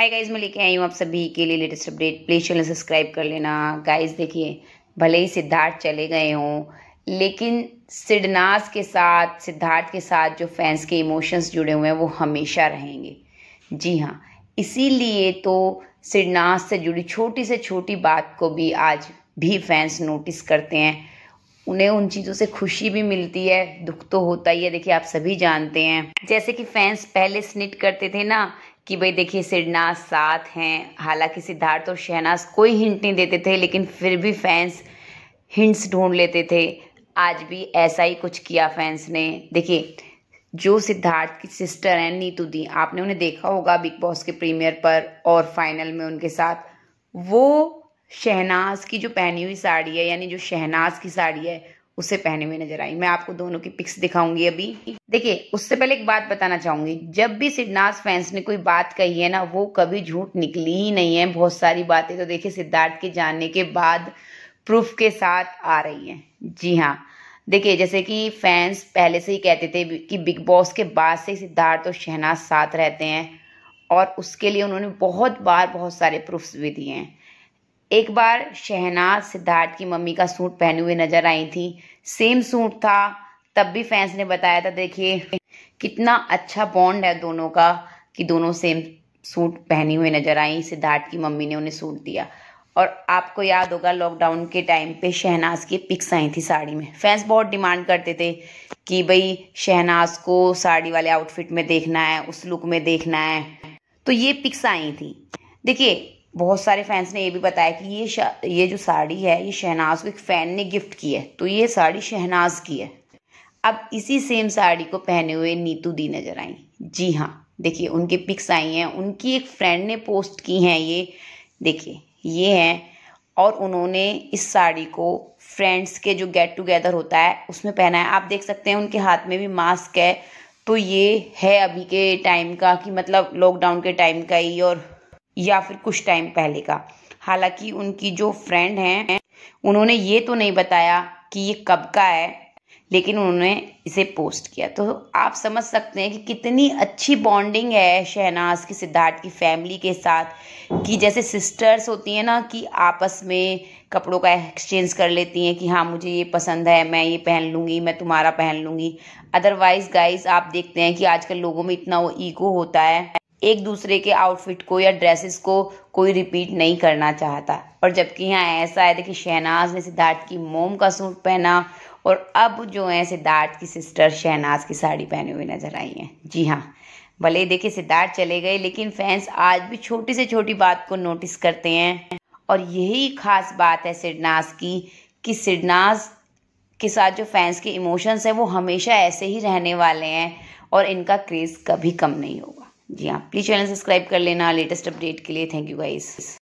hi guys मैं लेके आई हूँ आप सभी के लिए latest update please channel subscribe कर लेना गाइस देखिए भले ही सिद्धार्थ चले गए हों लेकिन सिडनास के साथ सिद्धार्थ के साथ जो फैंस के इमोशंस जुड़े हुए हैं वो हमेशा रहेंगे जी हाँ इसीलिए तो सिडनास से जुड़ी छोटी से छोटी बात को भी आज भी फैंस नोटिस करते हैं उन्हें उन चीज़ों से खुशी भी मिलती है दुख तो होता ही है देखिए आप सभी जानते हैं जैसे कि फैंस पहले स्निट करते थे ना कि भाई देखिए सिडनास साथ हैं हालांकि सिद्धार्थ और शहनाज कोई हिंट नहीं देते थे लेकिन फिर भी फैंस हिंट्स ढूंढ लेते थे आज भी ऐसा ही कुछ किया फैंस ने देखिए जो सिद्धार्थ की सिस्टर हैं नीतू दी आपने उन्हें देखा होगा बिग बॉस के प्रीमियर पर और फाइनल में उनके साथ वो शहनाज की जो पहनी हुई साड़ी है यानी जो शहनाज की साड़ी है उसे पहने हुए नजर आई मैं आपको दोनों की पिक्स दिखाऊंगी अभी देखिए उससे पहले एक बात बताना चाहूंगी जब भी सिद्धार्थ फैंस ने कोई बात कही है ना वो कभी झूठ निकली ही नहीं है बहुत सारी बातें तो देखिए सिद्धार्थ के जानने के बाद प्रूफ के साथ आ रही हैं जी हाँ देखिए जैसे कि फैंस पहले से ही कहते थे कि बिग बॉस के बाद से सिद्धार्थ और शहनाज साथ रहते हैं और उसके लिए उन्होंने बहुत बार बहुत सारे प्रूफ्स भी दिए हैं एक बार शहनाज सिद्धार्थ की मम्मी का सूट पहने हुए नजर आई थी सेम सूट था तब भी फैंस ने बताया था देखिए कितना अच्छा बॉन्ड है दोनों का कि दोनों सेम सूट पहने हुए नजर आई सिद्धार्थ की मम्मी ने उन्हें सूट दिया और आपको याद होगा लॉकडाउन के टाइम पे शहनाज की पिक्स आई थी साड़ी में फैंस बहुत डिमांड करते थे कि भाई शहनाज को साड़ी वाले आउटफिट में देखना है उस लुक में देखना है तो ये पिक्स आई थी देखिए बहुत सारे फैंस ने ये भी बताया कि ये ये जो साड़ी है ये शहनाज को एक फ़ैन ने गिफ्ट की है तो ये साड़ी शहनाज की है अब इसी सेम साड़ी को पहने हुए नीतू दी नज़र आई जी हाँ देखिए उनके पिक्स आई हैं उनकी एक फ्रेंड ने पोस्ट की हैं ये देखिए ये हैं और उन्होंने इस साड़ी को फ्रेंड्स के जो गेट टुगेदर होता है उसमें पहना है आप देख सकते हैं उनके हाथ में भी मास्क है तो ये है अभी के टाइम का कि मतलब लॉकडाउन के टाइम का ही और या फिर कुछ टाइम पहले का हालांकि उनकी जो फ्रेंड हैं उन्होंने ये तो नहीं बताया कि ये कब का है लेकिन उन्होंने इसे पोस्ट किया तो आप समझ सकते हैं कि कितनी अच्छी बॉन्डिंग है शहनाज की सिद्धार्थ की फैमिली के साथ कि जैसे सिस्टर्स होती हैं ना कि आपस में कपड़ों का एक्सचेंज कर लेती हैं कि हाँ मुझे ये पसंद है मैं ये पहन लूँगी मैं तुम्हारा पहन लूँगी अदरवाइज़ गाइज आप देखते हैं कि आजकल लोगों में इतना वो ईगो होता है एक दूसरे के आउटफिट को या ड्रेसेस को कोई रिपीट नहीं करना चाहता और जबकि यहाँ ऐसा है देखिए शहनाज ने सिद्धार्थ की मोम का सूट पहना और अब जो है सिद्धार्थ की सिस्टर शहनाज की साड़ी पहने हुए नजर आई हैं जी हाँ भले देखिए सिद्धार्थ चले गए लेकिन फैंस आज भी छोटी से छोटी बात को नोटिस करते हैं और यही खास बात है सिडनास की कि सिडनास के साथ जो फैंस के इमोशंस हैं वो हमेशा ऐसे ही रहने वाले हैं और इनका क्रेज़ कभी कम नहीं होगा जी हाँ प्लीज़ चैनल सब्सक्राइब कर लेना लेटेस्ट अपडेट के लिए थैंक यू गाइस